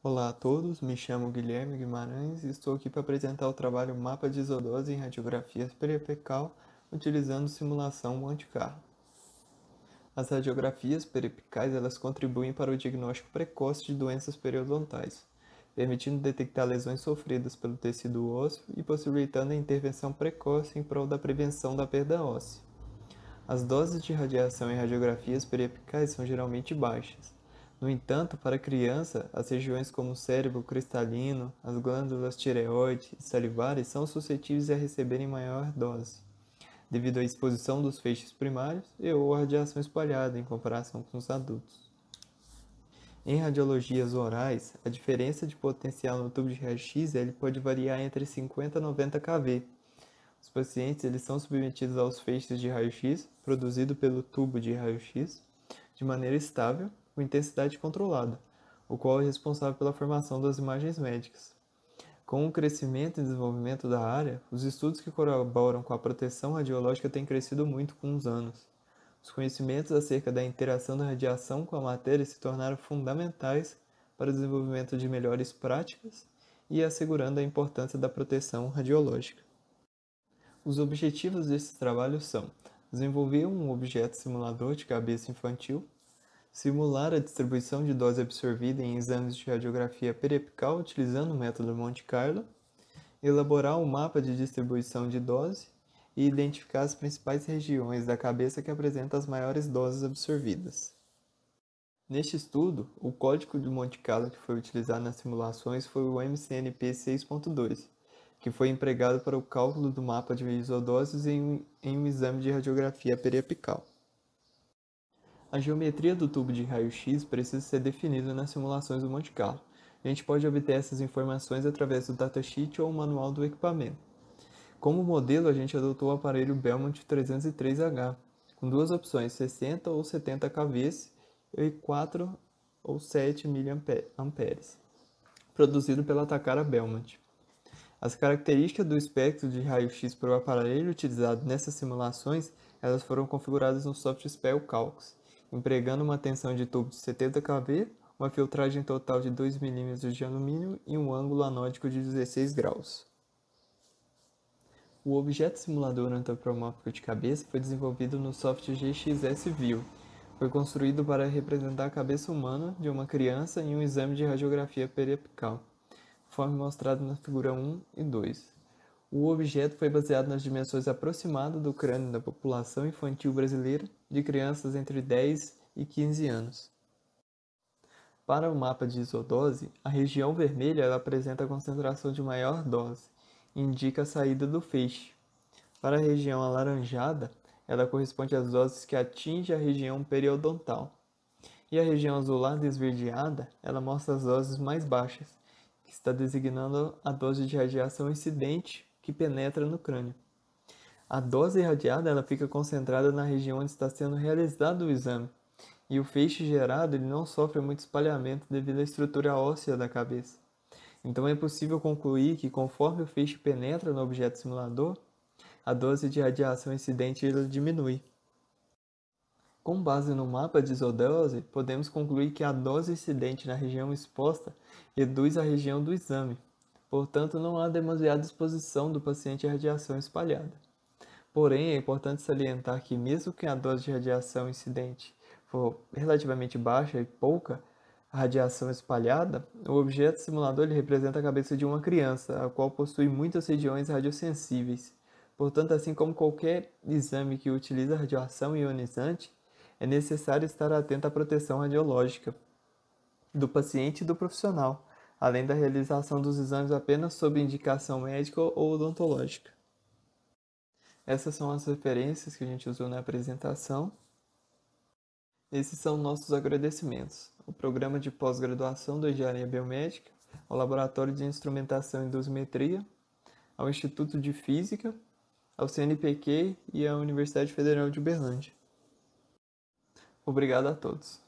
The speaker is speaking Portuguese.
Olá a todos, me chamo Guilherme Guimarães e estou aqui para apresentar o trabalho Mapa de Isodose em Radiografia Periapical utilizando simulação Monte Carlo. As radiografias periapicais elas contribuem para o diagnóstico precoce de doenças periodontais, permitindo detectar lesões sofridas pelo tecido ósseo e possibilitando a intervenção precoce em prol da prevenção da perda óssea. As doses de radiação em radiografias periapicais são geralmente baixas, no entanto, para a criança, as regiões como o cérebro cristalino, as glândulas tireoide e salivares são suscetíveis a receberem maior dose, devido à exposição dos feixes primários e ou radiação espalhada em comparação com os adultos. Em radiologias orais, a diferença de potencial no tubo de raio-x pode variar entre 50 e 90 kV. Os pacientes eles são submetidos aos feixes de raio-x produzido pelo tubo de raio-x de maneira estável com intensidade controlada, o qual é responsável pela formação das imagens médicas. Com o crescimento e desenvolvimento da área, os estudos que colaboram com a proteção radiológica têm crescido muito com os anos. Os conhecimentos acerca da interação da radiação com a matéria se tornaram fundamentais para o desenvolvimento de melhores práticas e assegurando a importância da proteção radiológica. Os objetivos desse trabalho são desenvolver um objeto simulador de cabeça infantil simular a distribuição de dose absorvida em exames de radiografia periapical utilizando o método Monte Carlo, elaborar um mapa de distribuição de dose e identificar as principais regiões da cabeça que apresentam as maiores doses absorvidas. Neste estudo, o código de Monte Carlo que foi utilizado nas simulações foi o MCNP 6.2, que foi empregado para o cálculo do mapa de isodoses em um, em um exame de radiografia periapical. A geometria do tubo de raio-x precisa ser definida nas simulações do Monte Carlo. A gente pode obter essas informações através do datasheet ou manual do equipamento. Como modelo, a gente adotou o aparelho Belmont 303H, com duas opções, 60 ou 70 kVs e 4 ou 7 mA, produzido pela Takara Belmont. As características do espectro de raio-x para o aparelho utilizado nessas simulações, elas foram configuradas no software SpellCalcs empregando uma tensão de tubo de 70 kV, uma filtragem total de 2 mm de alumínio e um ângulo anódico de 16 graus. O objeto simulador antropomórfico de cabeça foi desenvolvido no software GXS View. Foi construído para representar a cabeça humana de uma criança em um exame de radiografia periapical, conforme mostrado na figura 1 e 2. O objeto foi baseado nas dimensões aproximadas do crânio da população infantil brasileira de crianças entre 10 e 15 anos. Para o mapa de isodose, a região vermelha apresenta a concentração de maior dose, indica a saída do feixe. Para a região alaranjada, ela corresponde às doses que atinge a região periodontal. E a região azulada esverdeada, ela mostra as doses mais baixas, que está designando a dose de radiação incidente que penetra no crânio. A dose irradiada ela fica concentrada na região onde está sendo realizado o exame, e o feixe gerado ele não sofre muito espalhamento devido à estrutura óssea da cabeça. Então é possível concluir que conforme o feixe penetra no objeto simulador, a dose de radiação incidente ela diminui. Com base no mapa de isodose, podemos concluir que a dose incidente na região exposta reduz a região do exame, Portanto, não há demasiada exposição do paciente à radiação espalhada. Porém, é importante salientar que, mesmo que a dose de radiação incidente for relativamente baixa e pouca, a radiação espalhada, o objeto simulador representa a cabeça de uma criança, a qual possui muitas regiões radiosensíveis. Portanto, assim como qualquer exame que utiliza radiação ionizante, é necessário estar atento à proteção radiológica do paciente e do profissional além da realização dos exames apenas sob indicação médica ou odontológica. Essas são as referências que a gente usou na apresentação. Esses são nossos agradecimentos ao Programa de Pós-Graduação da Engenharia Biomédica, ao Laboratório de Instrumentação e Dosimetria, ao Instituto de Física, ao CNPq e à Universidade Federal de Uberlândia. Obrigado a todos.